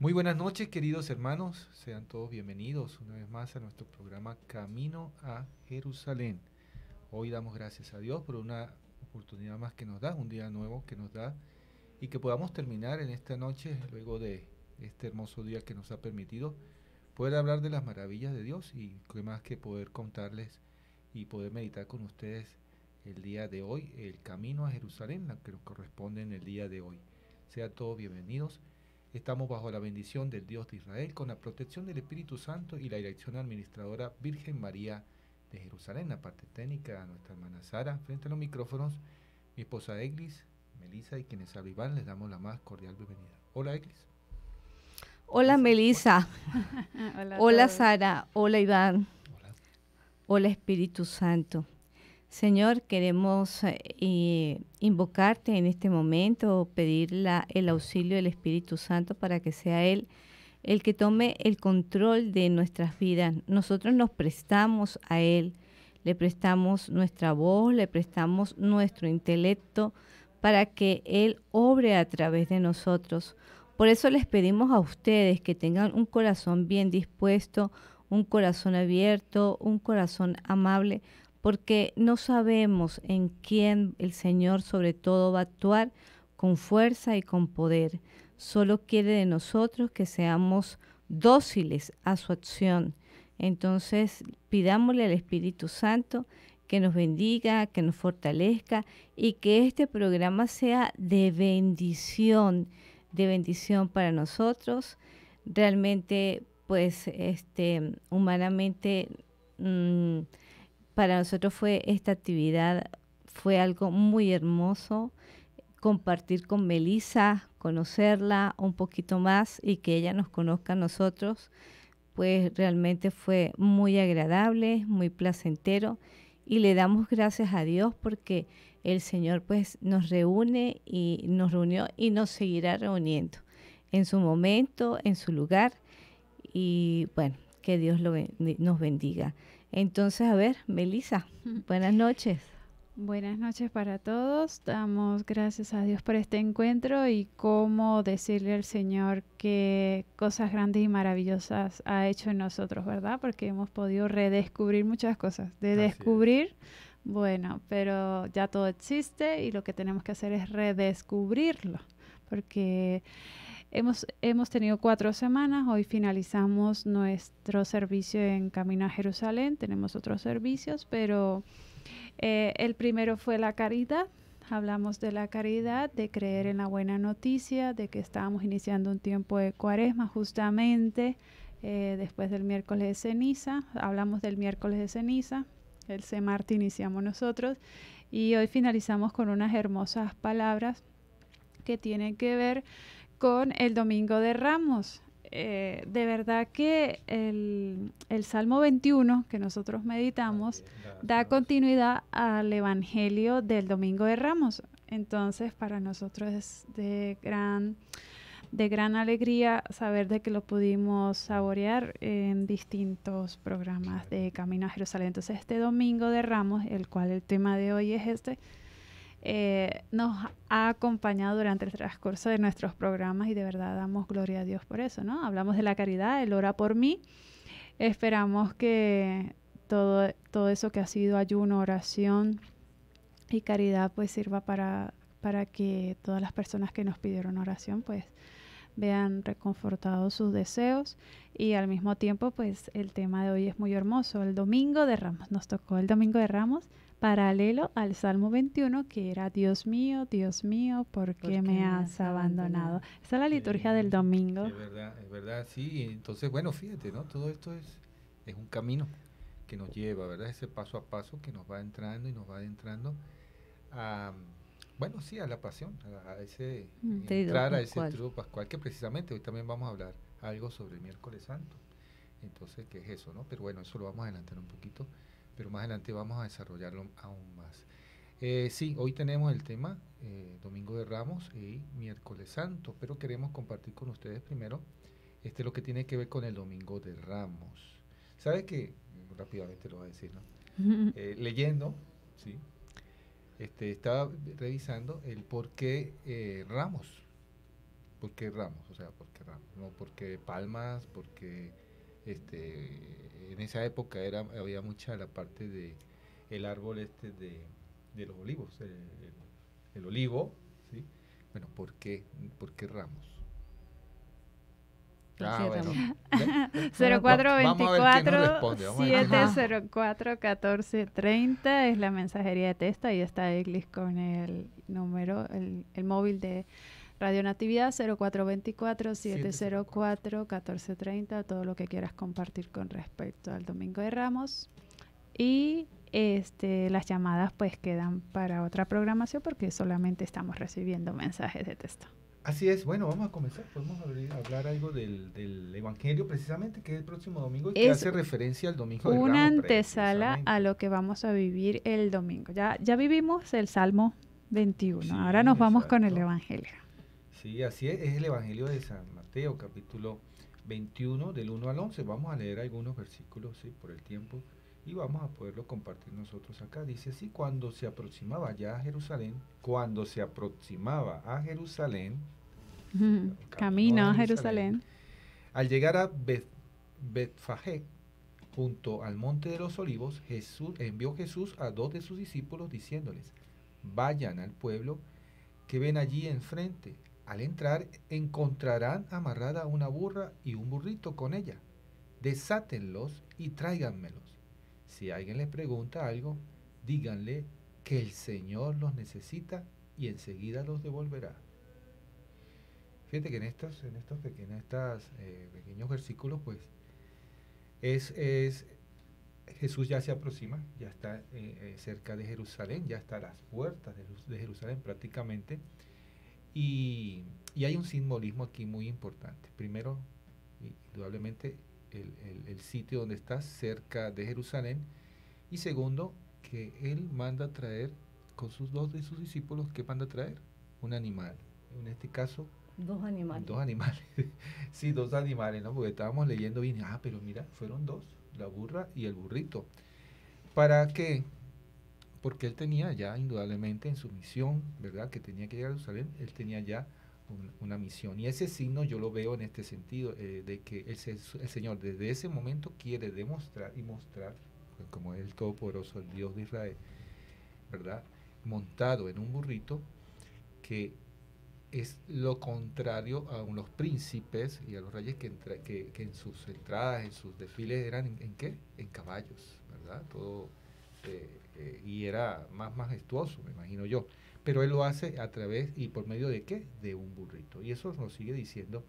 Muy buenas noches, queridos hermanos. Sean todos bienvenidos una vez más a nuestro programa Camino a Jerusalén. Hoy damos gracias a Dios por una oportunidad más que nos da, un día nuevo que nos da y que podamos terminar en esta noche, luego de este hermoso día que nos ha permitido, poder hablar de las maravillas de Dios y qué más que poder contarles y poder meditar con ustedes el día de hoy, el camino a Jerusalén, la que nos corresponde en el día de hoy. Sean todos bienvenidos. Estamos bajo la bendición del Dios de Israel, con la protección del Espíritu Santo y la dirección administradora Virgen María de Jerusalén. La parte técnica, nuestra hermana Sara, frente a los micrófonos, mi esposa Eglis, Melisa y quienes saben Iván, les damos la más cordial bienvenida. Hola Eglis. Hola Melisa. Hola, Sara. Hola Iván. Hola Espíritu Santo. Señor, queremos eh, invocarte en este momento, pedir el auxilio del Espíritu Santo para que sea Él el que tome el control de nuestras vidas. Nosotros nos prestamos a Él, le prestamos nuestra voz, le prestamos nuestro intelecto para que Él obre a través de nosotros. Por eso les pedimos a ustedes que tengan un corazón bien dispuesto, un corazón abierto, un corazón amable porque no sabemos en quién el Señor sobre todo va a actuar con fuerza y con poder. Solo quiere de nosotros que seamos dóciles a su acción. Entonces pidámosle al Espíritu Santo que nos bendiga, que nos fortalezca y que este programa sea de bendición, de bendición para nosotros. Realmente, pues, este, humanamente... Mm, para nosotros fue esta actividad, fue algo muy hermoso compartir con Melissa, conocerla un poquito más y que ella nos conozca a nosotros, pues realmente fue muy agradable, muy placentero y le damos gracias a Dios porque el Señor pues nos reúne y nos reunió y nos seguirá reuniendo en su momento, en su lugar y bueno, que Dios nos bendiga. Entonces, a ver, Melissa, buenas noches. Buenas noches para todos. Damos gracias a Dios por este encuentro y cómo decirle al Señor que cosas grandes y maravillosas ha hecho en nosotros, ¿verdad? Porque hemos podido redescubrir muchas cosas. De descubrir, bueno, pero ya todo existe y lo que tenemos que hacer es redescubrirlo. Porque Hemos, tenido cuatro semanas, hoy finalizamos nuestro servicio en Camino a Jerusalén, tenemos otros servicios, pero eh, el primero fue la caridad, hablamos de la caridad, de creer en la buena noticia, de que estábamos iniciando un tiempo de cuaresma justamente eh, después del miércoles de ceniza, hablamos del miércoles de ceniza, el semarte iniciamos nosotros y hoy finalizamos con unas hermosas palabras que tienen que ver con el Domingo de Ramos. Eh, de verdad que el, Salmo 21 que nosotros meditamos da continuidad al Evangelio del Domingo de Ramos. Entonces, para nosotros es de gran, de gran alegría saber de que lo pudimos saborear en distintos programas de Camino a Jerusalén. Entonces, este Domingo de Ramos, el cual el tema de hoy es este, eh, nos ha acompañado durante el transcurso de nuestros programas y de verdad damos gloria a Dios por eso, ¿no? Hablamos de la caridad, el ora por mí. Esperamos que todo, eso que ha sido ayuno, oración y caridad pues sirva para, para que todas las personas que nos pidieron oración pues vean reconfortados sus deseos y al mismo tiempo pues el tema de hoy es muy hermoso, el domingo de Ramos, nos tocó el domingo de Ramos paralelo al Salmo 21, que era Dios mío, Dios mío, ¿por qué, me has abandonado? Esa es la liturgia del domingo. Es verdad, es verdad, sí. Entonces, bueno, fíjate, ¿no? Todo esto es, es un camino que nos lleva, ¿verdad? Ese paso a paso que nos va entrando y nos va entrando a, bueno, sí, a la pasión, a, ese entrar a ese truco pascual, que precisamente hoy también vamos a hablar algo sobre el miércoles santo. Entonces, ¿qué es eso, no? Pero bueno, eso lo vamos a adelantar un poquito pero más adelante vamos a desarrollarlo aún más. Eh, sí, hoy tenemos el tema eh, Domingo de Ramos y Miércoles Santo, pero queremos compartir con ustedes primero este lo que tiene que ver con el Domingo de Ramos. ¿Sabe qué? Rápidamente lo voy a decir, ¿no? Eh, leyendo, ¿sí? Este, estaba revisando el por qué eh, Ramos. ¿Por qué Ramos? O sea, ¿por qué Ramos? No, qué Palmas, por qué este, en esa época era, había mucha la parte de el árbol este de, los olivos, el, olivo, ¿sí? Bueno, ¿por qué, ramos? Ah, 0424-704-1430 es la mensajería de Testa y está Eglis con el número, el móvil de Radio Natividad 0424-704-1430, todo lo que quieras compartir con respecto al Domingo de Ramos. Y este, las llamadas pues quedan para otra programación porque solamente estamos recibiendo mensajes de texto. Así es, bueno, vamos a comenzar. Podemos hablar algo del, Evangelio precisamente, que es el próximo domingo y que hace referencia al domingo. Una antesala a lo que vamos a vivir el domingo. Ya, ya vivimos el Salmo 21, ahora nos vamos con el Evangelio. Sí, así es, el Evangelio de San Mateo, capítulo 21, del 1 al 11. Vamos a leer algunos versículos, por el tiempo, y vamos a poderlo compartir nosotros acá. Dice así, cuando se aproximaba ya a Jerusalén, cuando se aproximaba a Jerusalén, camino, a Jerusalén, al llegar a Betfagé, junto al monte de los olivos, Jesús envió Jesús a dos de sus discípulos diciéndoles, vayan al pueblo que ven allí enfrente al entrar encontrarán amarrada una burra y un burrito con ella. Desátenlos y tráiganmelos. Si alguien les pregunta algo, díganle que el Señor los necesita y enseguida los devolverá. Fíjate que en estos, en estos pequeños, eh, pequeños versículos, pues, es, Jesús ya se aproxima, ya está eh, eh, cerca de Jerusalén, ya está a las puertas de Jerusalén prácticamente. Y, hay un simbolismo aquí muy importante. Primero, indudablemente, el, sitio donde está cerca de Jerusalén. Y segundo, que él manda a traer con sus dos de sus discípulos, ¿qué manda a traer? Un animal. En este caso, Dos animales. Dos animales. sí, dos animales, ¿no? Porque estábamos leyendo bien. Ah, pero mira, fueron dos, la burra y el burrito. ¿Para qué? porque él tenía ya indudablemente en su misión, ¿verdad? Que tenía que llegar a Jerusalén, él tenía ya una misión. Y ese signo yo lo veo en este sentido, eh, de que el, Señor desde ese momento quiere demostrar y mostrar, pues, como es el Todopoderoso, el Dios de Israel, ¿verdad? Montado en un burrito, que es lo contrario a los príncipes y a los reyes que, en sus entradas, en sus desfiles eran en, qué? En caballos, ¿verdad? Todo... Eh, eh, y era más majestuoso, me imagino yo. Pero él lo hace a través y por medio de qué? De un burrito. Y eso nos sigue diciendo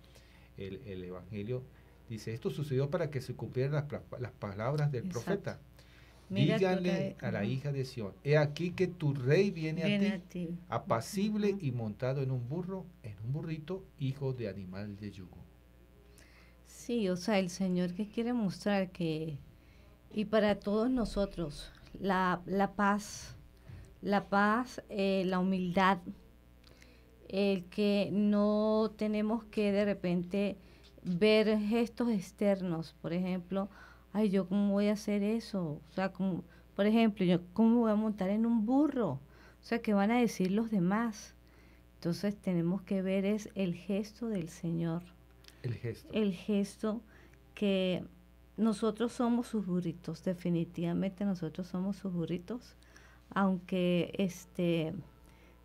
el, Evangelio. Dice, esto sucedió para que se cumplieran las, palabras del profeta. Díganle a la hija de Sión, he aquí que tu rey viene, a, ti, apacible y montado en un burro, en un burrito, hijo de animal de yugo. Sí, o sea, el Señor que quiere mostrar que, y para todos nosotros, la, paz, la paz, eh, la humildad, el que no tenemos que de repente ver gestos externos, por ejemplo, ay, yo cómo voy a hacer eso, o sea, como, por ejemplo, yo cómo voy a montar en un burro, o sea, ¿qué van a decir los demás? Entonces tenemos que ver es el gesto del Señor. El gesto. El gesto que nosotros somos sus burritos, definitivamente nosotros somos sus burritos, aunque este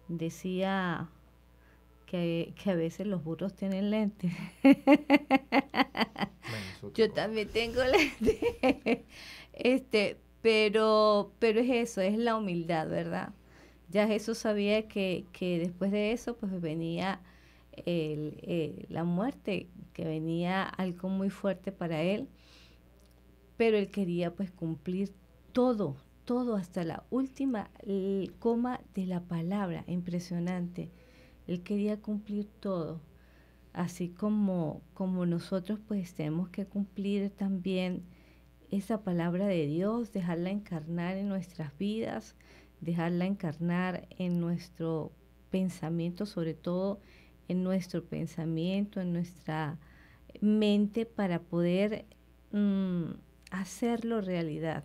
decía que, a veces los burros tienen lentes. Yo también tengo lentes. Este, pero, pero es eso, es la humildad, ¿verdad? Ya Jesús sabía que, que después de eso, pues venía el, la muerte, que venía algo muy fuerte para él pero él quería pues cumplir todo, todo hasta la última coma de la palabra, impresionante. Él quería cumplir todo, así como, como nosotros pues tenemos que cumplir también esa palabra de Dios, dejarla encarnar en nuestras vidas, dejarla encarnar en nuestro pensamiento, sobre todo en nuestro pensamiento, en nuestra mente, para poder mm, hacerlo realidad.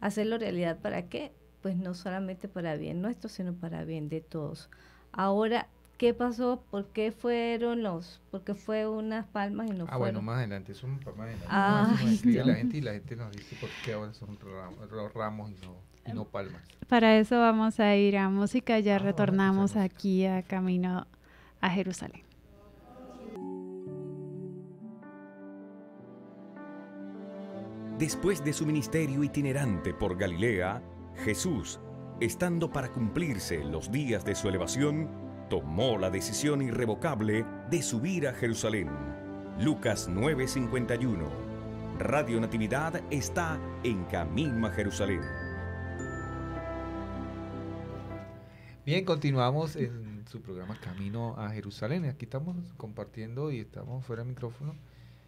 ¿Hacerlo realidad para qué? Pues no solamente para bien nuestro, sino para bien de todos. Ahora, ¿qué pasó? ¿Por qué fueron los? ¿Por qué fue unas palmas y no ah, fueron? Ah, bueno, más adelante, eso es más adelante. Ah, y la gente nos dice por qué ahora son ramos y no, y no palmas. Para eso vamos a ir a música, ya ah, retornamos aquí a Camino a Jerusalén. Después de su ministerio itinerante por Galilea, Jesús, estando para cumplirse los días de su elevación, tomó la decisión irrevocable de subir a Jerusalén. Lucas 9:51. Radio Natividad está en camino a Jerusalén. Bien, continuamos en su programa Camino a Jerusalén. Aquí estamos compartiendo y estamos fuera de micrófono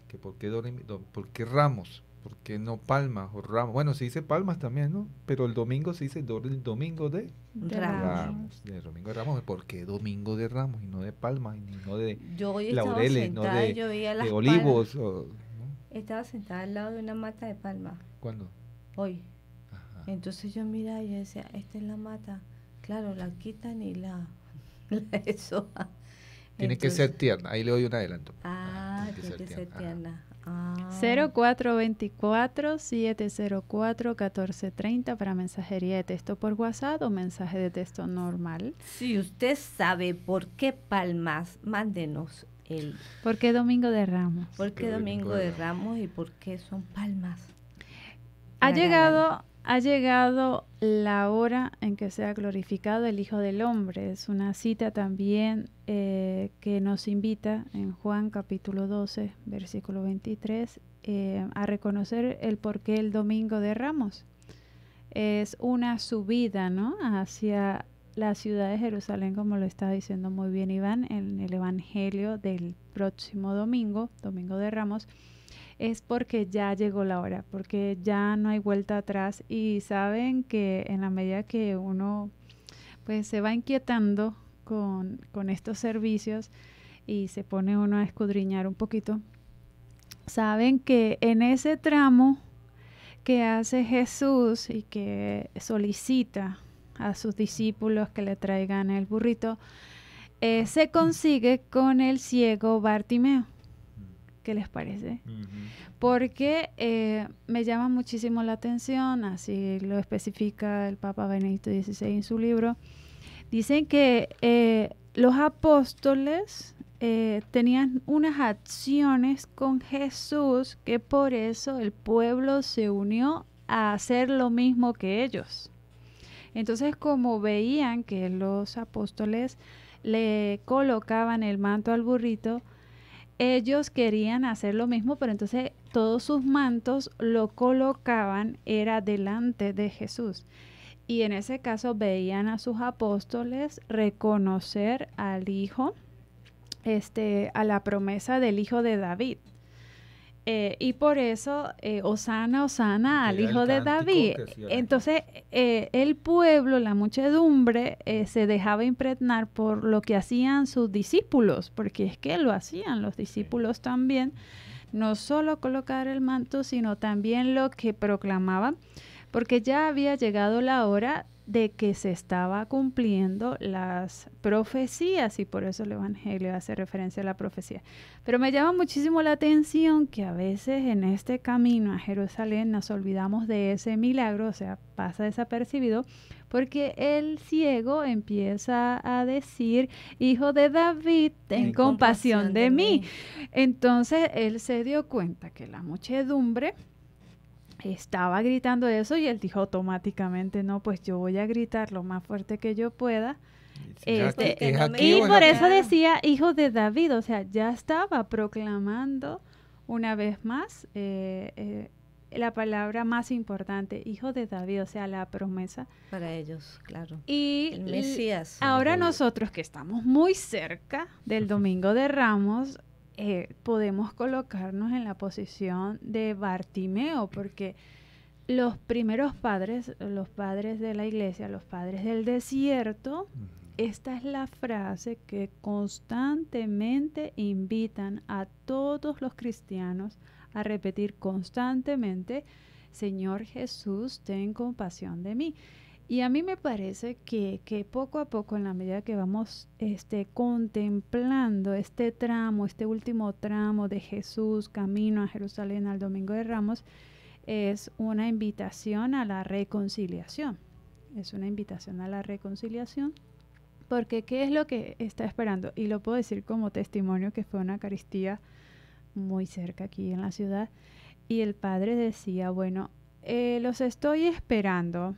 que por qué, por qué Ramos porque no palmas o ramos. Bueno, se dice palmas también, ¿no? Pero el domingo se dice el domingo de, ramos. domingo de ramos, porque domingo de ramos y no de palmas, y no de yo laureles, no de, yo de olivos. Estaba sentada al lado de una mata de palmas. ¿Cuándo? Hoy. Entonces yo mira y decía, esta es la mata. Claro, la quitan y la... eso. Tiene que ser tierna, ahí le doy un adelanto. Ah, 0424-704-1430 ah. para mensajería de texto por WhatsApp o mensaje de texto normal. Si usted sabe por qué palmas, mándenos el... ¿Por qué Domingo de Ramos? ¿Por qué Domingo de Ramos y por qué son palmas? Ha llegado ha llegado la hora en que sea glorificado el Hijo del Hombre. Es una cita también eh, que nos invita en Juan capítulo 12, versículo 23, eh, a reconocer el porqué el domingo de Ramos. Es una subida ¿no? hacia la ciudad de Jerusalén, como lo está diciendo muy bien Iván en el Evangelio del próximo domingo, domingo de Ramos es porque ya llegó la hora, porque ya no hay vuelta atrás y saben que en la medida que uno pues se va inquietando con, estos servicios y se pone uno a escudriñar un poquito, saben que en ese tramo que hace Jesús y que solicita a sus discípulos que le traigan el burrito, eh, se consigue con el ciego Bartimeo. ¿Qué les parece? Porque eh, me llama muchísimo la atención, así lo especifica el Papa Benedicto XVI en su libro. Dicen que eh, los apóstoles eh, tenían unas acciones con Jesús que por eso el pueblo se unió a hacer lo mismo que ellos. Entonces, como veían que los apóstoles le colocaban el manto al burrito, ellos querían hacer lo mismo, pero entonces todos sus mantos lo colocaban, era delante de Jesús. Y en ese caso veían a sus apóstoles reconocer al Hijo, este, a la promesa del Hijo de David. Eh, y por eso, eh, Osana, Osana, al hijo de David. Entonces, eh, el pueblo, la muchedumbre, se dejaba impregnar por lo que hacían sus discípulos, porque es que lo hacían los discípulos también, no solo colocar el manto, sino también lo que proclamaban, porque ya había llegado la hora de que se estaba cumpliendo las profecías y por eso el Evangelio hace referencia a la profecía. Pero me llama muchísimo la atención que a veces en este camino a Jerusalén nos olvidamos de ese milagro, o sea, pasa desapercibido, porque el ciego empieza a decir, hijo de David, ten compasión, de, mí. Entonces él se dio cuenta que la muchedumbre estaba gritando eso y él dijo automáticamente, no, pues yo voy a gritar lo más fuerte que yo pueda. y este, eh, por eso decía hijo de David, o sea, ya estaba proclamando una vez más eh, eh, la palabra más importante, hijo de David, o sea, la promesa. Para ellos, claro. Y Mesías. Ahora nosotros que estamos muy cerca del Domingo de Ramos, eh, podemos colocarnos en la posición de Bartimeo, porque los primeros padres, los padres de la iglesia, los padres del desierto, esta es la frase que constantemente invitan a todos los cristianos a repetir constantemente, Señor Jesús, ten compasión de mí. Y a mí me parece que, poco a poco, en la medida que vamos este, contemplando este tramo, este último tramo de Jesús camino a Jerusalén al Domingo de Ramos, es una invitación a la reconciliación. Es una invitación a la reconciliación. Porque ¿qué es lo que está esperando? Y lo puedo decir como testimonio que fue una caristía muy cerca aquí en la ciudad. Y el padre decía, bueno, eh, los estoy esperando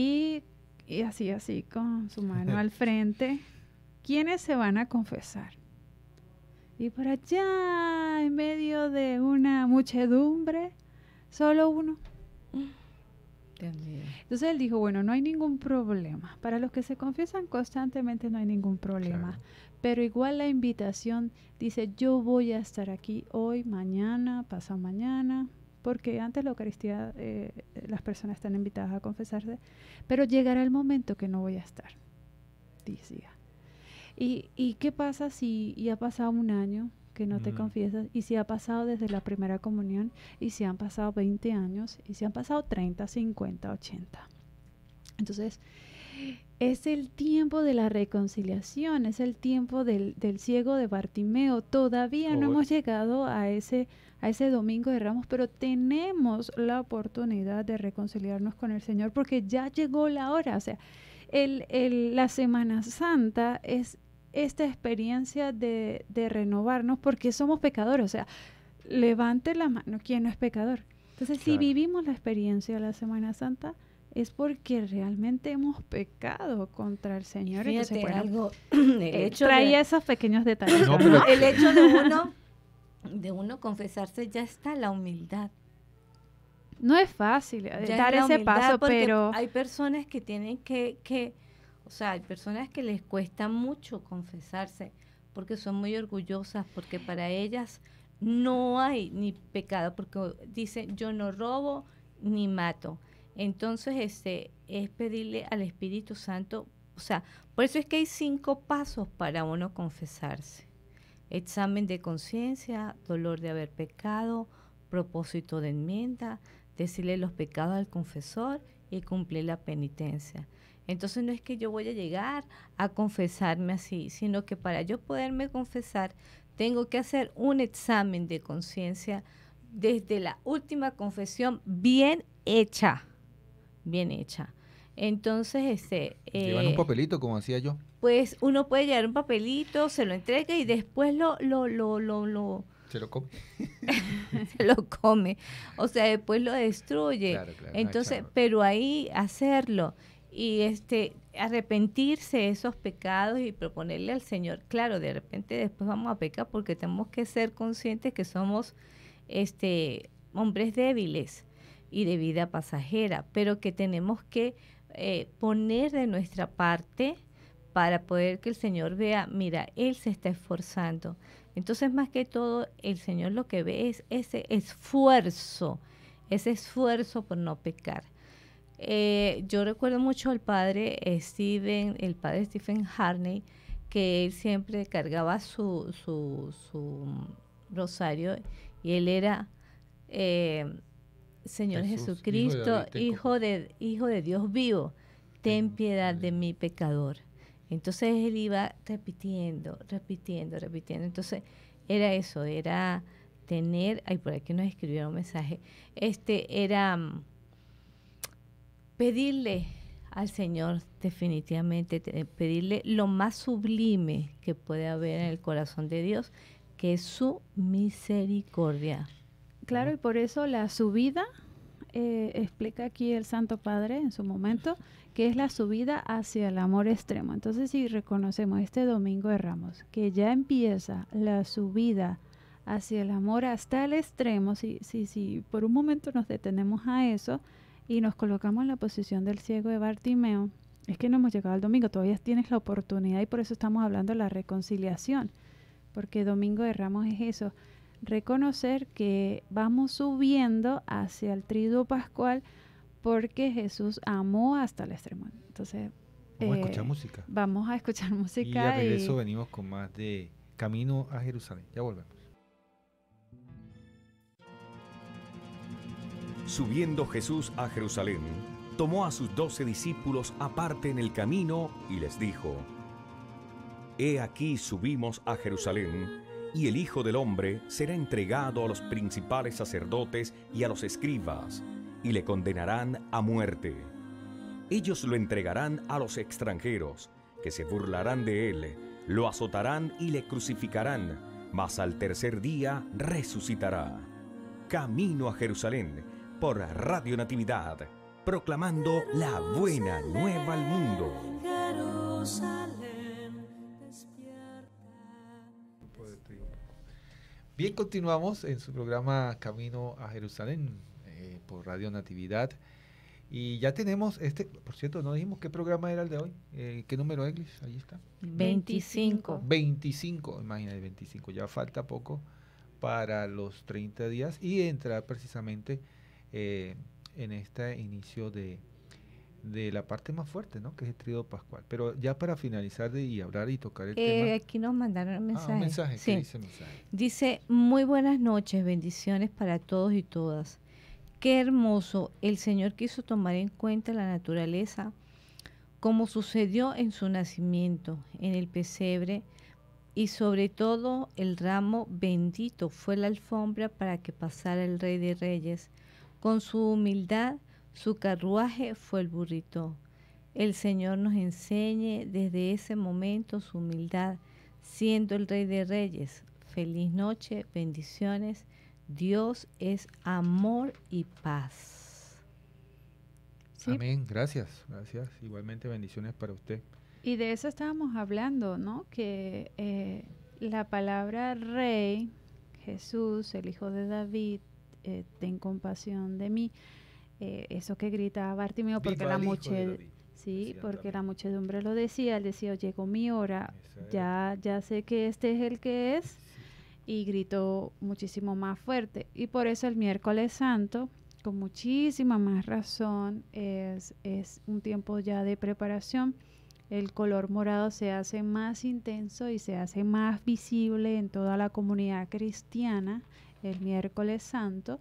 y, así, así, con su mano al frente, ¿quiénes se van a confesar? Y por allá, en medio de una muchedumbre, solo uno. Entonces él dijo, bueno, no hay ningún problema. Para los que se confiesan constantemente no hay ningún problema. Pero igual la invitación dice, yo voy a estar aquí hoy, mañana, pasado mañana, porque antes la Eucaristía eh, las personas están invitadas a confesarse, pero llegará el momento que no voy a estar, decía. ¿Y, qué pasa si ha pasado un año que no te mm. confiesas y si ha pasado desde la primera comunión y si han pasado 20 años y si han pasado 30, 50, 80? Entonces, es el tiempo de la reconciliación, es el tiempo del, ciego de Bartimeo. Todavía no hemos llegado a ese a ese domingo de ramos, pero tenemos la oportunidad de reconciliarnos con el Señor porque ya llegó la hora. O sea, el, la Semana Santa es esta experiencia de, renovarnos porque somos pecadores. O sea, levante la mano quien no es pecador. Entonces, si vivimos la experiencia de la Semana Santa, es porque realmente hemos pecado contra el Señor. Fíjate, bueno, algo, eh, hecho traía esos pequeños detalles. El hecho de uno de uno confesarse ya está la humildad. No es fácil eh, dar ese paso, pero hay personas que tienen que, que, o sea, hay personas que les cuesta mucho confesarse porque son muy orgullosas, porque para ellas no hay ni pecado, porque dicen yo no robo ni mato. Entonces, este es pedirle al Espíritu Santo, o sea, por eso es que hay cinco pasos para uno confesarse examen de conciencia, dolor de haber pecado, propósito de enmienda, decirle los pecados al confesor y cumplir la penitencia. Entonces no es que yo voy a llegar a confesarme así, sino que para yo poderme confesar tengo que hacer un examen de conciencia desde la última confesión bien hecha, bien hecha. Entonces, este... Llevan un eh, papelito, como hacía yo. Pues uno puede llevar un papelito, se lo entrega y después lo... lo, lo, lo, lo se lo come. se lo come. O sea, después lo destruye. Ah, Entonces, pero ahí hacerlo y este arrepentirse de esos pecados y proponerle al Señor, claro, de repente después vamos a pecar porque tenemos que ser conscientes que somos este hombres débiles y de vida pasajera, pero que tenemos que eh, poner de nuestra parte para poder que el Señor vea, mira, Él se está esforzando. Entonces, más que todo, el Señor lo que ve es ese esfuerzo, ese esfuerzo por no pecar. Eh, yo recuerdo mucho al padre eh, Stephen, el padre Stephen Harney, que él siempre cargaba su, su, mm, rosario y él era Señor Jesucristo, hijo de, hijo, de, Dios vivo, ten piedad de mi pecador. Entonces él iba repitiendo, repitiendo, repitiendo. Entonces era eso, era tener, ay, por aquí nos escribieron un mensaje, este era mm, pedirle al Señor definitivamente, pedirle lo más sublime que puede haber en el corazón de Dios, que es su misericordia. Claro, y por eso la subida, eh, explica aquí el Santo Padre en su momento, que es la subida hacia el amor extremo. Entonces, si reconocemos este domingo de Ramos, que ya empieza la subida hacia el amor hasta el extremo, si, si, si por un momento nos detenemos a eso y nos colocamos en la posición del ciego de Bartimeo, es que no hemos llegado al domingo, todavía tienes la oportunidad y por eso estamos hablando de la reconciliación, porque Domingo de Ramos es eso, reconocer que vamos subiendo hacia el triduo pascual porque Jesús amó hasta el extremo. Entonces, vamos a eh, escuchar música. Vamos a escuchar música. Y de regreso venimos con más de Camino a Jerusalén. Ya volvemos. Subiendo Jesús a Jerusalén, tomó a sus doce discípulos aparte en el camino y les dijo, He aquí subimos a Jerusalén y el Hijo del Hombre será entregado a los principales sacerdotes y a los escribas, y le condenarán a muerte. Ellos lo entregarán a los extranjeros, que se burlarán de él, lo azotarán y le crucificarán, mas al tercer día resucitará. Camino a Jerusalén, por Radio Natividad, proclamando la buena nueva al mundo. Bien, continuamos en su programa Camino a Jerusalén eh, por Radio Natividad. Y ya tenemos este, por cierto, no dijimos qué programa era el de hoy. Eh, ¿Qué número es, Ahí está. 25. 25, imagínate, 25. Ya falta poco para los 30 días y entrar precisamente eh, en este inicio de, de la parte más fuerte, ¿no? Que es el trío pascual. Pero ya para finalizar de, y hablar y tocar el eh, tema. Aquí nos mandaron un mensaje. Ah, un mensaje. Sí. Dice, dice muy buenas noches, bendiciones para todos y todas. Qué hermoso. El Señor quiso tomar en cuenta la naturaleza como sucedió en su nacimiento, en el pesebre, y sobre todo el ramo bendito fue la alfombra para que pasara el Rey de Reyes. Con su humildad su carruaje fue el burrito. El Señor nos enseñe desde ese momento su humildad, siendo el Rey de Reyes. Feliz noche, bendiciones. Dios es amor y paz. Amén, gracias, gracias. Igualmente bendiciones para usted. Y de eso estábamos hablando, ¿no? Que eh, la palabra rey, Jesús, el Hijo de David, eh, ten compasión de mí eh, eso que grita Bartimeo, porque la muchedumbre... Sí, porque la muchedumbre lo decía, él decía, llegó mi hora, ya, ya sé que este es el que es, y gritó muchísimo más fuerte. Y por eso el miércoles santo, con muchísima más razón, es, es un tiempo ya de preparación. El color morado se hace más intenso y se hace más visible en toda la comunidad cristiana el miércoles santo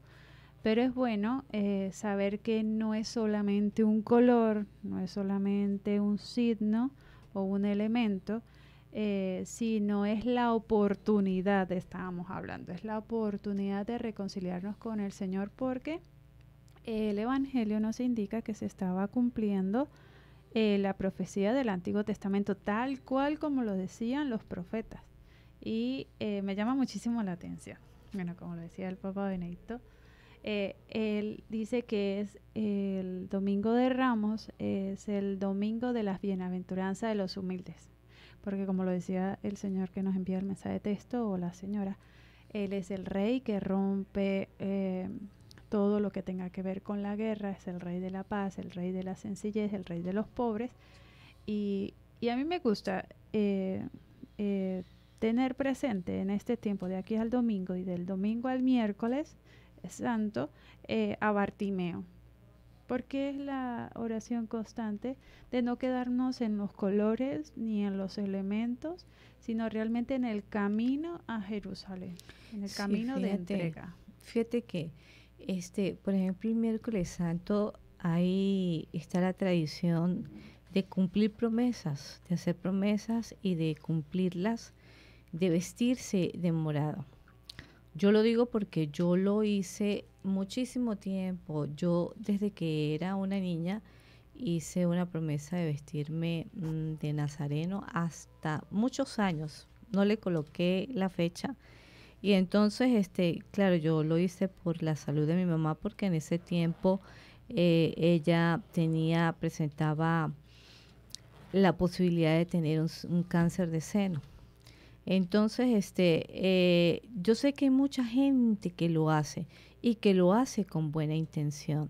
pero es bueno eh, saber que no es solamente un color, no es solamente un signo o un elemento, eh, sino es la oportunidad, estábamos hablando, es la oportunidad de reconciliarnos con el Señor porque el Evangelio nos indica que se estaba cumpliendo eh, la profecía del Antiguo Testamento tal cual como lo decían los profetas. Y me llama muchísimo la atención. Bueno, como lo decía el Papa Benedicto, eh, él dice que es el domingo de Ramos, es el domingo de las bienaventuranzas de los humildes. Porque como lo decía el señor que nos envía el mensaje de texto o la señora, él es el rey que rompe eh, todo lo que tenga que ver con la guerra, es el rey de la paz, el rey de la sencillez, el rey de los pobres. Y, y a mí me gusta eh, tener presente en este tiempo, de aquí al domingo y del domingo al miércoles, santo eh, a Bartimeo. Porque es la oración constante de no quedarnos en los colores ni en los elementos, sino realmente en el camino a Jerusalén, en el camino de entrega. Fíjate que, este, por ejemplo, el miércoles santo ahí está la tradición de cumplir promesas, de hacer promesas y de cumplirlas, de vestirse de morado. Yo lo digo porque yo lo hice muchísimo tiempo. Yo desde que era una niña hice una promesa de vestirme mm, de nazareno hasta muchos años. No le coloqué la fecha. Y entonces, este, claro, yo lo hice por la salud de mi mamá porque en ese tiempo eh, ella tenía, presentaba la posibilidad de tener un cáncer de seno. Entonces, este, eh, yo sé que hay mucha gente que lo hace y que lo hace con buena intención,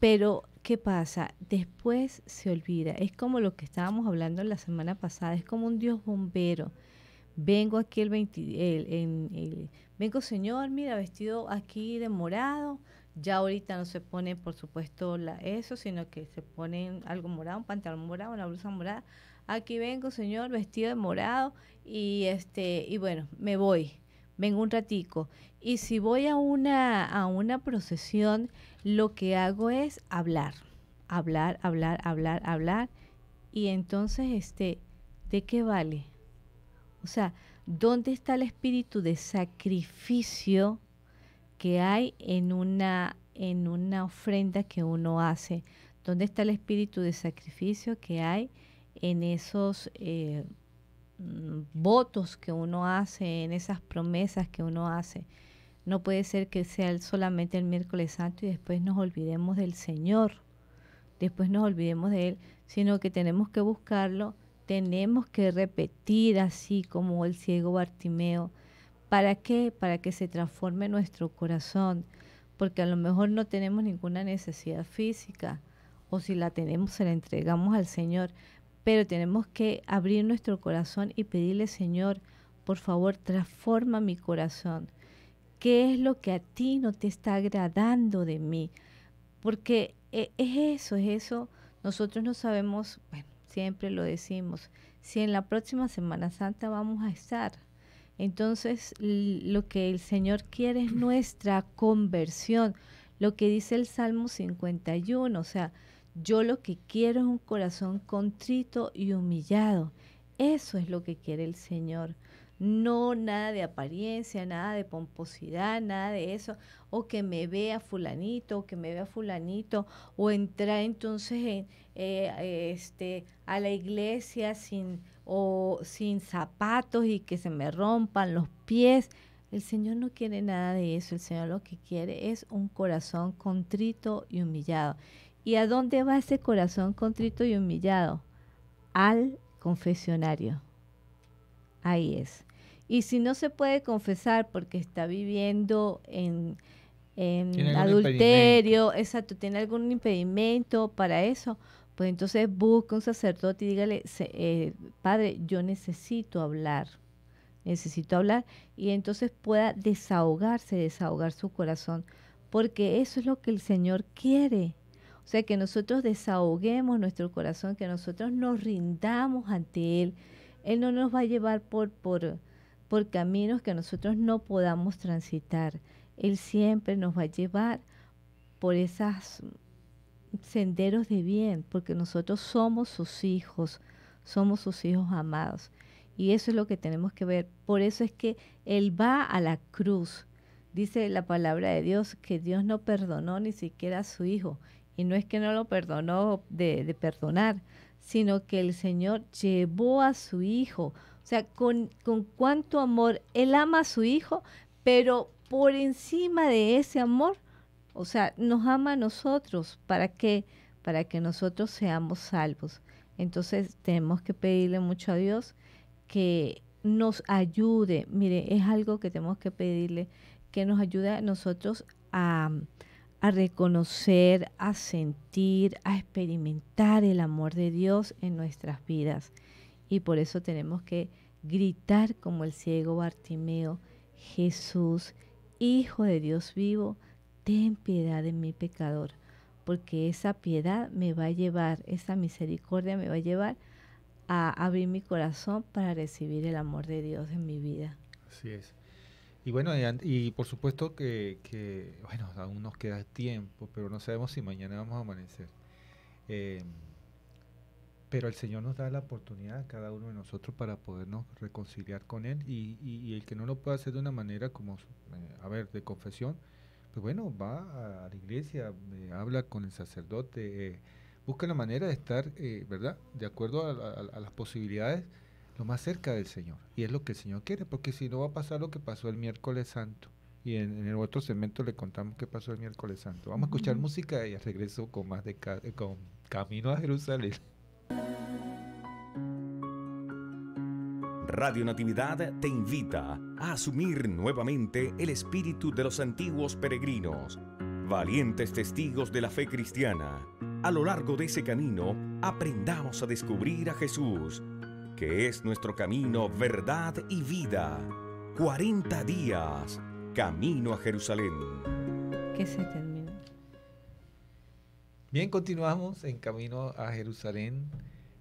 pero ¿qué pasa? Después se olvida. Es como lo que estábamos hablando la semana pasada, es como un Dios bombero. Vengo aquí el 20, el, vengo señor, mira, vestido aquí de morado. Ya ahorita no se pone, por supuesto, la, eso, sino que se pone algo morado, un pantalón morado, una blusa morada aquí vengo, señor, vestido de morado y este y bueno, me voy. Vengo un ratico. Y si voy a una a una procesión, lo que hago es hablar, hablar, hablar, hablar, hablar y entonces este ¿de qué vale? O sea, ¿dónde está el espíritu de sacrificio que hay en una en una ofrenda que uno hace? ¿Dónde está el espíritu de sacrificio que hay en esos eh, mm, votos que uno hace, en esas promesas que uno hace. No puede ser que sea solamente el miércoles santo y después nos olvidemos del Señor, después nos olvidemos de Él, sino que tenemos que buscarlo, tenemos que repetir así como el ciego Bartimeo. ¿Para qué? Para que se transforme nuestro corazón, porque a lo mejor no tenemos ninguna necesidad física, o si la tenemos se la entregamos al Señor, pero tenemos que abrir nuestro corazón y pedirle, Señor, por favor, transforma mi corazón. ¿Qué es lo que a ti no te está agradando de mí? Porque eh, es eso, es eso. Nosotros no sabemos, bueno, siempre lo decimos, si en la próxima Semana Santa vamos a estar. Entonces, lo que el Señor quiere es nuestra conversión, lo que dice el Salmo 51, o sea, yo lo que quiero es un corazón contrito y humillado. Eso es lo que quiere el Señor. No nada de apariencia, nada de pomposidad, nada de eso. O que me vea fulanito, o que me vea fulanito, o entrar entonces eh, este, a la iglesia sin, o sin zapatos y que se me rompan los pies. El Señor no quiere nada de eso. El Señor lo que quiere es un corazón contrito y humillado. ¿Y a dónde va ese corazón contrito y humillado? Al confesionario. Ahí es. Y si no se puede confesar porque está viviendo en, adulterio, exacto, tiene algún impedimento para eso, pues entonces busca un sacerdote y dígale, eh, padre, yo necesito hablar, necesito hablar, y entonces pueda desahogarse, desahogar su corazón, porque eso es lo que el Señor quiere, o sea, que nosotros desahoguemos nuestro corazón, que nosotros nos rindamos ante Él. Él no nos va a llevar por, por, caminos que nosotros no podamos transitar. Él siempre nos va a llevar por esos senderos de bien, porque nosotros somos sus hijos, somos sus hijos amados. Y eso es lo que tenemos que ver. Por eso es que Él va a la cruz. Dice la palabra de Dios que Dios no perdonó ni siquiera a su hijo. Y no es que no lo perdonó de, perdonar, sino que el Señor llevó a su hijo. O sea, con, con cuánto amor Él ama a su hijo, pero por encima de ese amor, o sea, nos ama a nosotros. ¿Para qué? Para que nosotros seamos salvos. Entonces tenemos que pedirle mucho a Dios que nos ayude. Mire, es algo que tenemos que pedirle, que nos ayude a nosotros a, a reconocer, a sentir, a experimentar el amor de Dios en nuestras vidas. Y por eso tenemos que gritar como el ciego Bartimeo, Jesús, Hijo de Dios vivo, ten piedad de mi pecador, porque esa piedad me va a llevar, esa misericordia me va a llevar a abrir mi corazón para recibir el amor de Dios en mi vida. Así es. Y bueno, y, por supuesto que, bueno, aún nos queda tiempo, pero no sabemos si mañana vamos a amanecer. Eh, pero el Señor nos da la oportunidad a cada uno de nosotros para podernos reconciliar con Él y, el que no lo puede hacer de una manera como, eh, a ver, de confesión, pues bueno, va a la iglesia, eh, habla con el sacerdote, busca la manera de estar, ¿verdad?, de acuerdo a las posibilidades lo más cerca del Señor. Y es lo que el Señor quiere, porque si no va a pasar lo que pasó el miércoles santo. Y en, el otro segmento le contamos qué pasó el miércoles santo. Vamos a escuchar música y regreso con más de eh, con Camino a Jerusalén. Radio Natividad te invita a asumir nuevamente el espíritu de los antiguos peregrinos, valientes testigos de la fe cristiana. A lo largo de ese camino, aprendamos a descubrir a Jesús que es nuestro camino, verdad y vida. 40 días, camino a Jerusalén. Que se termine. Bien, continuamos en camino a Jerusalén,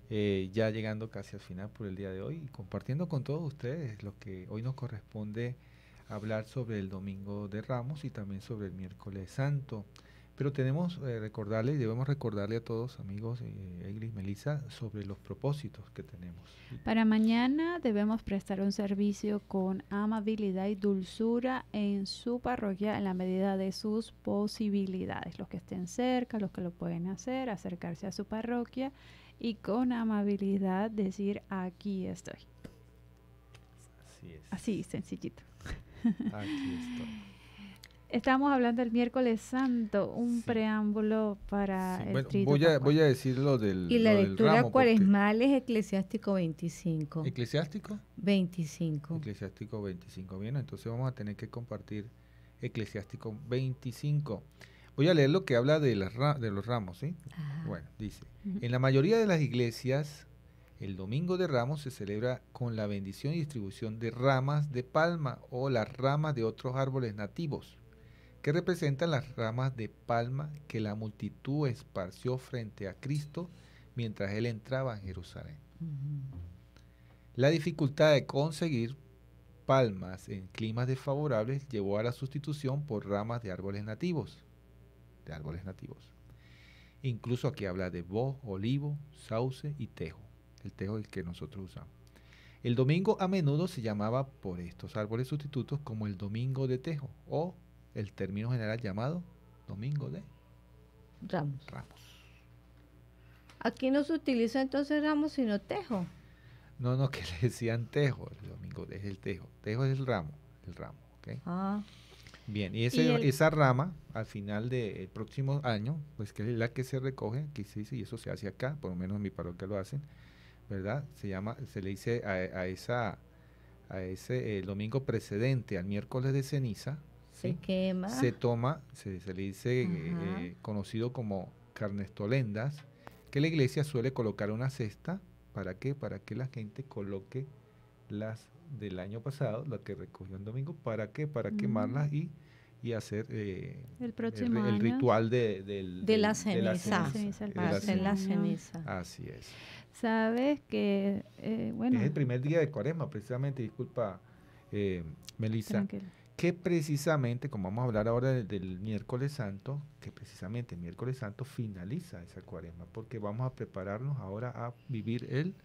eh, ya llegando casi al final por el día de hoy y compartiendo con todos ustedes lo que hoy nos corresponde hablar sobre el Domingo de Ramos y también sobre el Miércoles Santo. Pero tenemos eh, recordarle y debemos recordarle a todos, amigos, eh, y Melissa, sobre los propósitos que tenemos. Para mañana debemos prestar un servicio con amabilidad y dulzura en su parroquia en la medida de sus posibilidades. Los que estén cerca, los que lo pueden hacer, acercarse a su parroquia y con amabilidad decir aquí estoy. Así es. Así, sencillito. Aquí estoy estábamos hablando del miércoles santo, un preámbulo para el bueno, voy a, decir lo del Y la lectura cuaresmal es Eclesiástico 25. ¿Eclesiástico? 25. Eclesiástico 25. Bien, entonces vamos a tener que compartir Eclesiástico 25. Voy a leer lo que habla de, las de los ramos, ¿sí? Bueno, dice, en la mayoría de las iglesias, el Domingo de Ramos se celebra con la bendición y distribución de ramas de palma o las ramas de otros árboles nativos que representan las ramas de palma que la multitud esparció frente a Cristo mientras él entraba en Jerusalén. La dificultad de conseguir palmas en climas desfavorables llevó a la sustitución por ramas de árboles nativos, de árboles nativos. Incluso aquí habla de boj, olivo, sauce y tejo, el tejo el que nosotros usamos. El domingo a menudo se llamaba por estos árboles sustitutos como el domingo de tejo o el término general llamado Domingo de Ramos. Aquí no se utiliza entonces Ramos sino Tejo. No, no, que le decían Tejo, el Domingo de es el Tejo. Tejo es el ramo, el ramo, ah. Bien, y, esa rama al final del próximo año, pues que es la que se recoge, que se dice, y eso se hace acá, por lo menos en mi parroquia lo hacen, ¿verdad? Se llama, se le dice a, esa, a ese el eh, domingo precedente al miércoles de ceniza, se quema. Se toma, se, le dice eh, eh, conocido como carnestolendas, que la iglesia suele colocar una cesta. ¿Para qué? Para que la gente coloque las del año pasado, las que recogió en domingo, ¿para qué? Para mm. quemarlas y, hacer eh, el, ritual de, del, de, la ceniza. Hacer la ceniza. Así es. Sabes que, bueno. Es el primer día de cuaresma, precisamente, disculpa, eh, Melissa que precisamente, como vamos a hablar ahora del, miércoles santo, que precisamente el miércoles santo finaliza esa cuaresma, porque vamos a prepararnos ahora a vivir el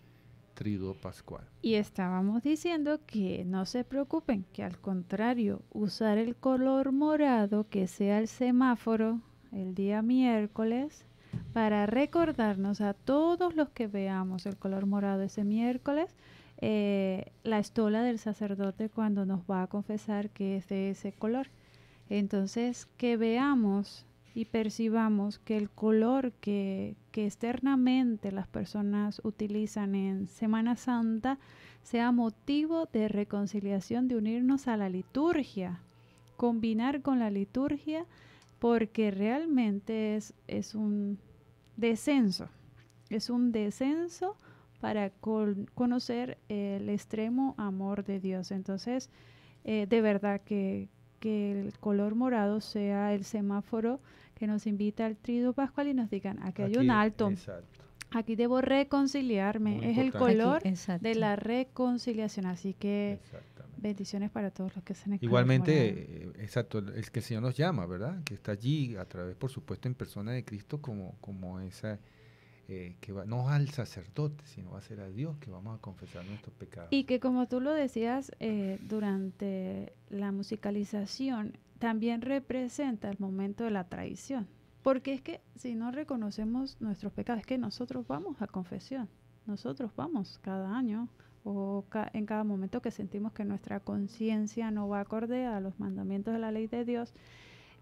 triduo pascual. Y estábamos diciendo que no se preocupen, que al contrario, usar el color morado que sea el semáforo el día miércoles para recordarnos a todos los que veamos el color morado ese miércoles, eh, la estola del sacerdote cuando nos va a confesar que es de ese color. Entonces, que veamos y percibamos que el color que, que, externamente las personas utilizan en Semana Santa sea motivo de reconciliación, de unirnos a la liturgia, combinar con la liturgia, porque realmente es, es un descenso, es un descenso para conocer el extremo amor de Dios. Entonces, eh, de verdad que, el color morado sea el semáforo que nos invita al trido pascual y nos digan, aquí, hay un alto. Aquí debo reconciliarme. es el color de la reconciliación. Así que bendiciones para todos los que se necesitan. Igualmente, eh, exacto, es que el Señor nos llama, ¿verdad? Que está allí a través, por supuesto, en persona de Cristo como, como esa eh, que no al sacerdote, sino va a ser a Dios que vamos a confesar nuestros pecados. Y que como tú lo decías eh, durante la musicalización, también representa el momento de la traición. Porque es que si no reconocemos nuestros pecados, es que nosotros vamos a confesión, nosotros vamos cada año o en cada momento que sentimos que nuestra conciencia no va acorde a los mandamientos de la ley de Dios.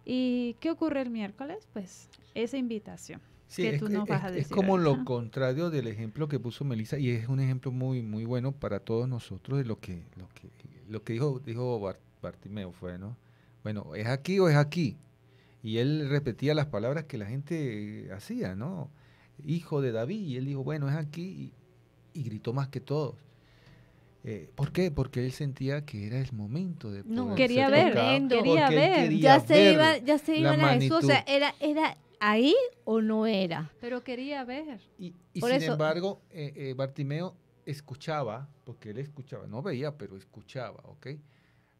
¿Y qué ocurre el miércoles? Pues esa invitación es, como lo contrario del ejemplo que puso Melissa y es un ejemplo muy muy bueno para todos nosotros de lo que lo que lo que dijo dijo Bartimeo fue, ¿no? Bueno, es aquí o es aquí. Y él repetía las palabras que la gente hacía, ¿no? Hijo de David y él dijo, bueno, es aquí y, gritó más que todos. Eh, ¿Por qué? Porque él sentía que era el momento de poder no, quería ver, quería ver, ya Se iba, ya se iban a Jesús, o sea, era, era ahí o no era. Pero quería ver. Y, sin embargo, eh, eh, Bartimeo escuchaba, porque él escuchaba, no veía, pero escuchaba, ¿ok?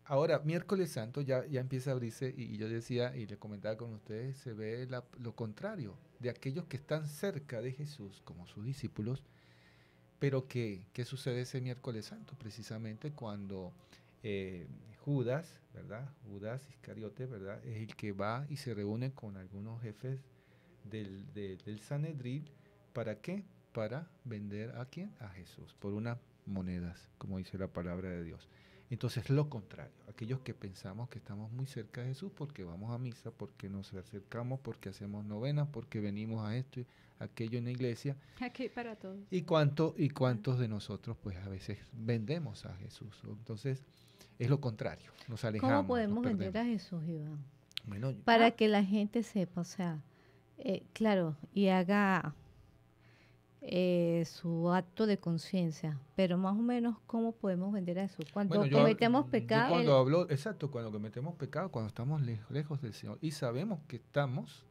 Ahora, miércoles santo ya, ya empieza a abrirse y, yo decía y le comentaba con ustedes, se ve lo contrario de aquellos que están cerca de Jesús como sus discípulos, pero que, ¿qué sucede ese miércoles santo? Precisamente cuando eh, Judas, ¿verdad? Judas Iscariote, ¿verdad? Es el que va y se reúne con algunos jefes del, del, Sanedril. ¿Para qué? Para vender a quién? A Jesús, por unas monedas, como dice la palabra de Dios. Entonces, lo contrario, aquellos que pensamos que estamos muy cerca de Jesús porque vamos a misa, porque nos acercamos, porque hacemos novenas, porque venimos a esto y aquello en la iglesia. Aquí para todos. ¿Y, cuánto, y cuántos de nosotros, pues a veces vendemos a Jesús? Entonces, es lo contrario, nos alejamos. ¿Cómo podemos vender a Jesús, Iván? Para ah. que la gente sepa, o sea, eh, claro, y haga eh, su acto de conciencia, pero más o menos cómo podemos vender a Jesús. Cuando cometemos pecado... Cuando exacto, cuando cometemos pecado, cuando estamos lejos del Señor y sabemos que estamos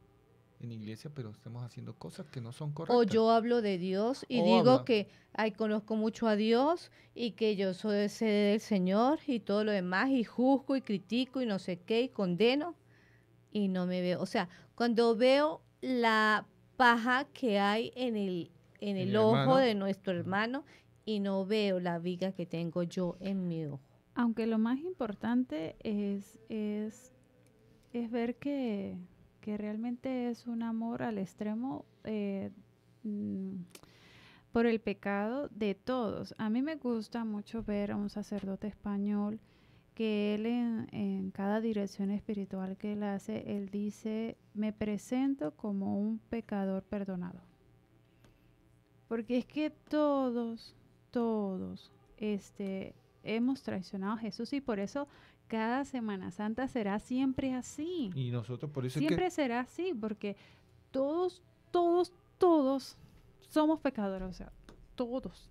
en iglesia, pero estemos haciendo cosas que no son correctas. O yo hablo de Dios y digo que ay, conozco mucho a Dios y que yo soy sede del Señor y todo lo demás, y juzgo y critico y no sé qué, y condeno y no me veo. O sea, cuando veo la paja que hay en el, en el, ojo de nuestro hermano y no veo la viga que tengo yo en mi ojo. Aunque lo más importante es, es, es ver que que realmente es un amor al extremo eh, mm, por el pecado de todos. A mí me gusta mucho ver a un sacerdote español que él en, cada dirección espiritual que él hace, él dice, me presento como un pecador perdonado. Porque es que todos, todos, este, hemos traicionado a Jesús y por eso cada Semana Santa será siempre así. Y nosotros por eso siempre será así, porque todos, todos, todos somos pecadores, o sea, todos.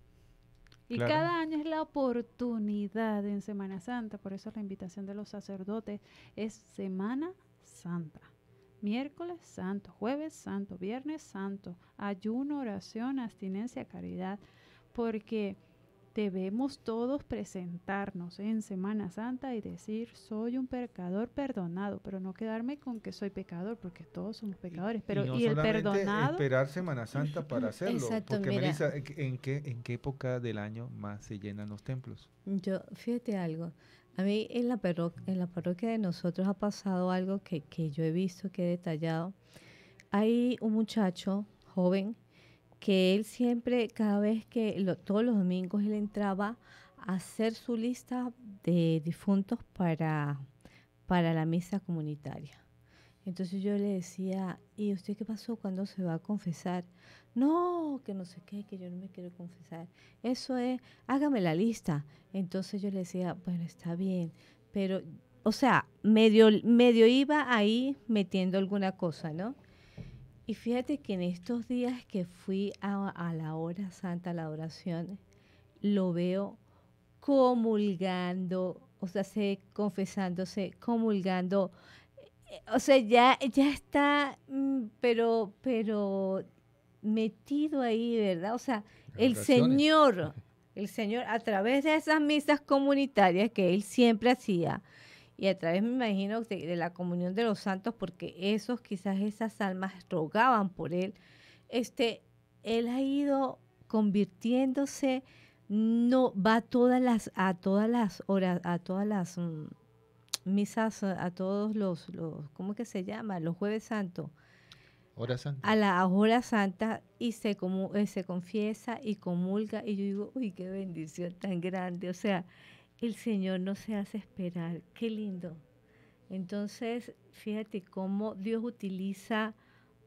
Y cada año es la oportunidad en Semana Santa, por eso la invitación de los sacerdotes es Semana Santa. Miércoles Santo, jueves Santo, viernes Santo, ayuno, oración, abstinencia, caridad, porque debemos todos presentarnos en Semana Santa y decir, soy un pecador perdonado, pero no quedarme con que soy pecador, porque todos somos pecadores. Pero, y, no ¿y Esperar Semana Santa para hacerlo. porque ¿en qué, ¿en qué época del año más se llenan los templos? Yo, fíjate algo. A mí en la, parroquia, en la parroquia de nosotros ha pasado algo que, que yo he visto, que he detallado. Hay un muchacho joven que él siempre, cada vez que, todos los domingos él entraba a hacer su lista de difuntos para, para la misa comunitaria. Entonces yo le decía, ¿y usted qué pasó cuando se va a confesar? No, que no sé qué, que yo no me quiero confesar. Eso es, hágame la lista. Entonces yo le decía, bueno, está bien, pero, o sea, medio, medio iba ahí metiendo alguna cosa, ¿no? Y fíjate que en estos días que fui a, la hora santa, a la oración, lo veo comulgando, o sea, se, confesándose, comulgando. Eh, o sea, ya, ya está, mm, pero, pero metido ahí, ¿verdad? O sea, el Señor, el Señor a través de esas misas comunitarias que él siempre hacía, y a través, me imagino, de, la comunión de los santos, porque esos, quizás esas almas rogaban por él, este, él ha ido convirtiéndose, no va a todas las, a todas las horas, a todas las mm, misas, a todos los, los, ¿cómo que se llama? Los jueves santos. Hora santa. A la hora santa y se, como, eh, se confiesa y comulga. Y yo digo, uy, qué bendición tan grande. O sea, el Señor no se hace esperar. Qué lindo. Entonces, fíjate cómo Dios utiliza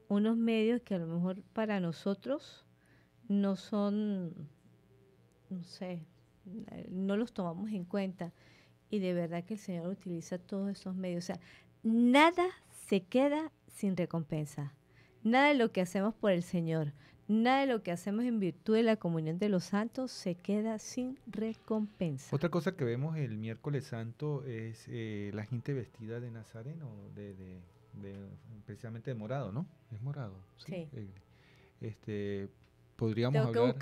unos medios que a lo mejor para nosotros no son, no sé, no los tomamos en cuenta. Y de verdad que el Señor utiliza todos esos medios. O sea, nada se queda sin recompensa. Nada de lo que hacemos por el Señor, Nada de lo que hacemos en virtud de la comunión de los santos se queda sin recompensa. Otra cosa que vemos el miércoles santo es eh, la gente vestida de nazareno, de, precisamente de morado, ¿no? Es morado. Eh, este, podríamos hablar,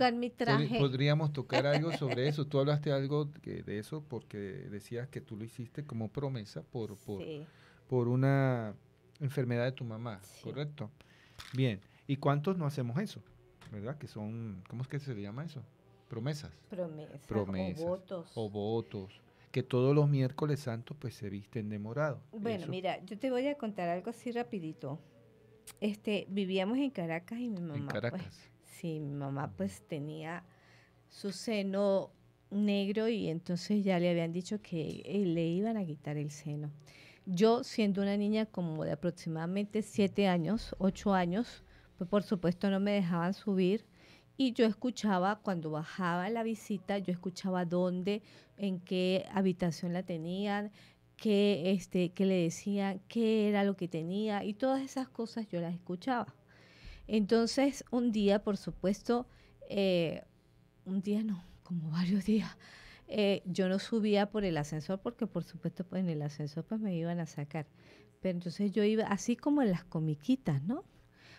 Podríamos tocar algo sobre eso. Tú hablaste algo de eso porque decías que tú lo hiciste como promesa por, por, por una enfermedad de tu mamá, ¿correcto? Bien, ¿y cuántos no hacemos eso? ¿verdad? Que son, ¿cómo es que se le llama eso? Promesas. Promesas. Promesas. O votos. O votos. Que todos los miércoles santos pues se visten de morado. Bueno, mira, yo te voy a contar algo así rapidito. Este, vivíamos en Caracas y mi mamá. En pues, Caracas. sí, mi mamá pues tenía su seno negro y entonces ya le habían dicho que eh, le iban a quitar el seno. Yo, siendo una niña como de aproximadamente siete años, 8 años, por supuesto no me dejaban subir y yo escuchaba cuando bajaba la visita, yo escuchaba dónde, en qué habitación la tenían, qué, este, que le decían, qué era lo que tenía y todas esas cosas yo las escuchaba. Entonces un día, por supuesto, eh, un día no, como varios días, eh, yo no subía por el ascensor porque por supuesto pues, en el ascensor pues me iban a sacar. Pero entonces yo iba así como en las comiquitas, ¿no?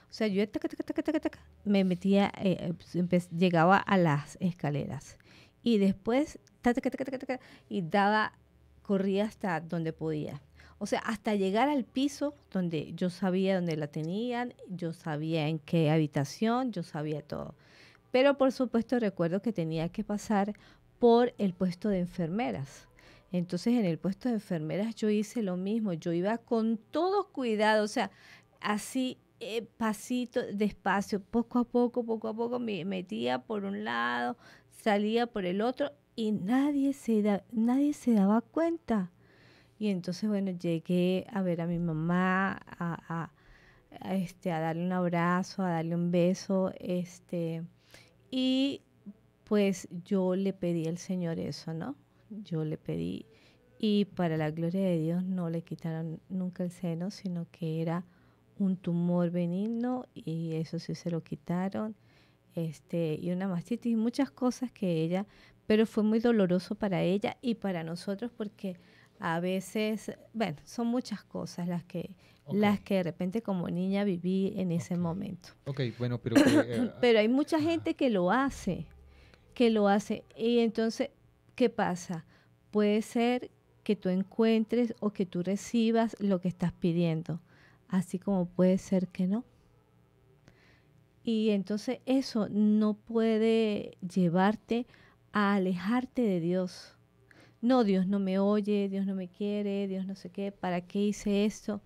O sea, yo me metía, eh, eh, pues, llegaba a las escaleras y después y daba, corría hasta donde podía. O sea, hasta llegar al piso donde yo sabía dónde la tenían, yo sabía en qué habitación, yo sabía todo. Pero por supuesto recuerdo que tenía que pasar por el puesto de enfermeras. Entonces en el puesto de enfermeras yo hice lo mismo, yo iba con todo cuidado, o sea, así eh, pasito, despacio, poco a poco, poco a poco me metía por un lado, salía por el otro y nadie se, da, nadie se daba cuenta. Y entonces, bueno, llegué a ver a mi mamá, a, a, este, a darle un abrazo, a darle un beso, este, y pues yo le pedí al Señor eso, ¿no? Yo le pedí, y para la gloria de Dios no le quitaron nunca el seno, sino que era un tumor benigno y eso sí se lo quitaron, este, y una mastitis y muchas cosas que ella, pero fue muy doloroso para ella y para nosotros porque a veces, bueno, son muchas cosas las que las que de repente como niña viví en ese momento. Ok, bueno, pero... Eh, pero hay mucha ah. gente que lo hace, que lo hace. Y entonces, ¿qué pasa? Puede ser que tú encuentres o que tú recibas lo que estás pidiendo así como puede ser que no. Y entonces eso no puede llevarte a alejarte de Dios. No, Dios no me oye, Dios no me quiere, Dios no sé qué, ¿para qué hice esto?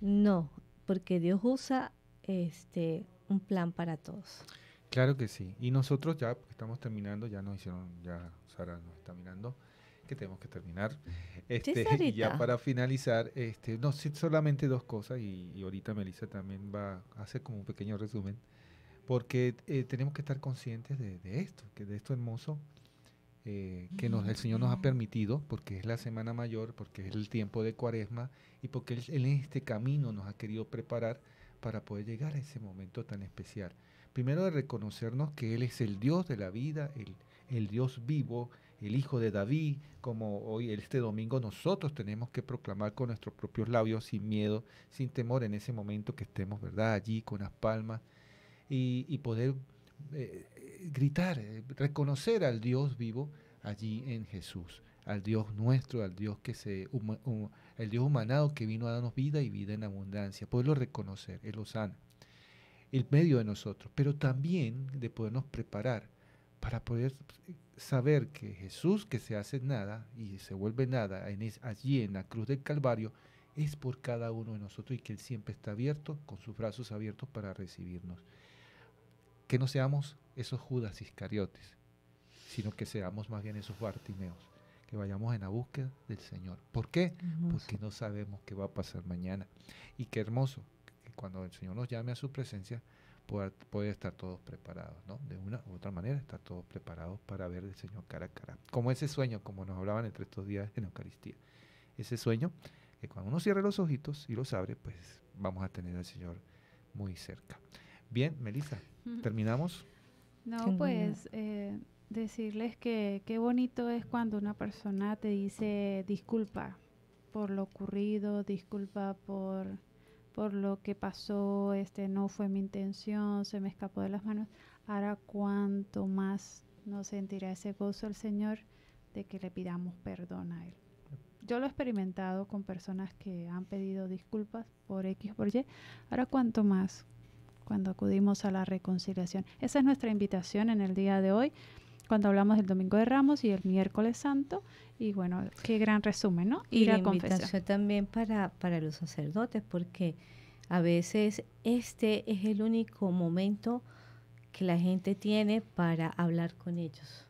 No, porque Dios usa este un plan para todos. Claro que sí. Y nosotros ya estamos terminando, ya nos hicieron, ya Sara nos está mirando que tenemos que terminar. Este, y ya para finalizar, este, no, solamente dos cosas, y, ahorita Melissa también va a hacer como un pequeño resumen, porque eh, tenemos que estar conscientes de, esto, que de esto hermoso eh, que nos, el Señor nos ha permitido, porque es la semana mayor, porque es el tiempo de cuaresma, y porque él, en este camino nos ha querido preparar para poder llegar a ese momento tan especial. Primero de reconocernos que Él es el Dios de la vida, el, el Dios vivo, el Hijo de David, como hoy este domingo nosotros tenemos que proclamar con nuestros propios labios, sin miedo, sin temor, en ese momento que estemos, ¿verdad? Allí con las palmas y, poder eh, gritar, eh, reconocer al Dios vivo allí en Jesús, al Dios nuestro, al Dios que se, el Dios humanado que vino a darnos vida y vida en abundancia, poderlo reconocer, Él lo sana, el medio de nosotros, pero también de podernos preparar para poder saber que Jesús que se hace nada y se vuelve nada allí en la cruz del Calvario es por cada uno de nosotros y que Él siempre está abierto, con sus brazos abiertos para recibirnos. Que no seamos esos Judas Iscariotes, sino que seamos más bien esos Bartimeos, que vayamos en la búsqueda del Señor. ¿Por qué? Porque no sabemos qué va a pasar mañana. Y qué hermoso que cuando el Señor nos llame a su presencia, puede estar todos preparados, ¿no? De una u otra manera, estar todos preparados para ver al Señor cara a cara. Como ese sueño, como nos hablaban entre estos días en Eucaristía. Ese sueño que cuando uno cierre los ojitos y los abre, pues vamos a tener al Señor muy cerca. Bien, Melissa, ¿terminamos? No, pues eh, decirles que qué bonito es cuando una persona te dice disculpa por lo ocurrido, disculpa por por lo que pasó, este no fue mi intención, se me escapó de las manos. Ahora cuanto más nos sentirá ese gozo el Señor de que le pidamos perdón a Él. Yo lo he experimentado con personas que han pedido disculpas por X por Y. Ahora cuanto más cuando acudimos a la reconciliación. Esa es nuestra invitación en el día de hoy cuando hablamos del Domingo de Ramos y el Miércoles Santo. Y bueno, qué gran resumen, ¿no? y la a también para, para los sacerdotes, porque a veces este es el único momento que la gente tiene para hablar con ellos.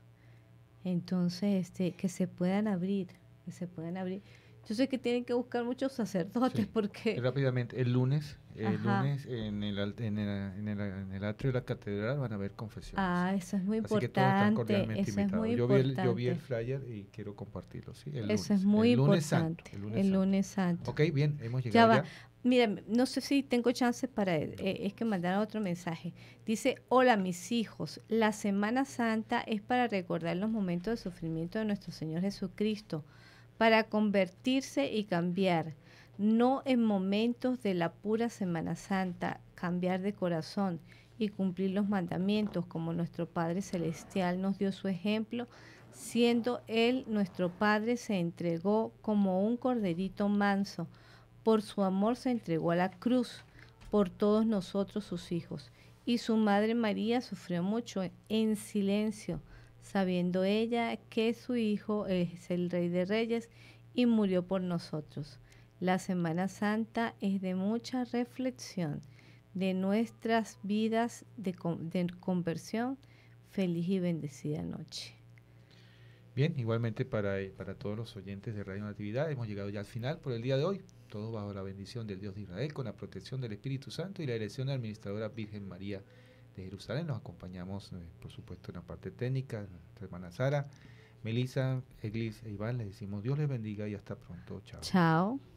Entonces, este, que se puedan abrir, que se puedan abrir. Yo sé que tienen que buscar muchos sacerdotes porque... Rápidamente, el lunes, lunes en el, en, el, en, el, atrio de la catedral van a haber confesiones. Ah, eso es muy Así importante. Que todos están cordialmente yo, vi el, flyer y quiero compartirlo. ¿sí? El eso es muy importante. el lunes, santo. Ok, bien, hemos llegado. Ya va. Mira, no sé si tengo chance para... Eh, es que mandaron otro mensaje. Dice, hola mis hijos, la Semana Santa es para recordar los momentos de sufrimiento de nuestro Señor Jesucristo para convertirse y cambiar, no en momentos de la pura Semana Santa, cambiar de corazón y cumplir los mandamientos como nuestro Padre Celestial nos dio su ejemplo, siendo Él nuestro Padre se entregó como un corderito manso, por su amor se entregó a la cruz, por todos nosotros sus hijos, y su Madre María sufrió mucho en silencio, sabiendo ella que su Hijo es el Rey de Reyes y murió por nosotros. La Semana Santa es de mucha reflexión de nuestras vidas de, conversión. Feliz y bendecida noche. Bien, igualmente para, eh, para todos los oyentes de Radio Natividad, hemos llegado ya al final por el día de hoy. Todo bajo la bendición del Dios de Israel, con la protección del Espíritu Santo y la elección de la Administradora Virgen María de Jerusalén. Nos acompañamos, eh, por supuesto, en la parte técnica, nuestra hermana Sara, Melissa, Eglis e Iván. Les decimos Dios les bendiga y hasta pronto. Chao. Chao.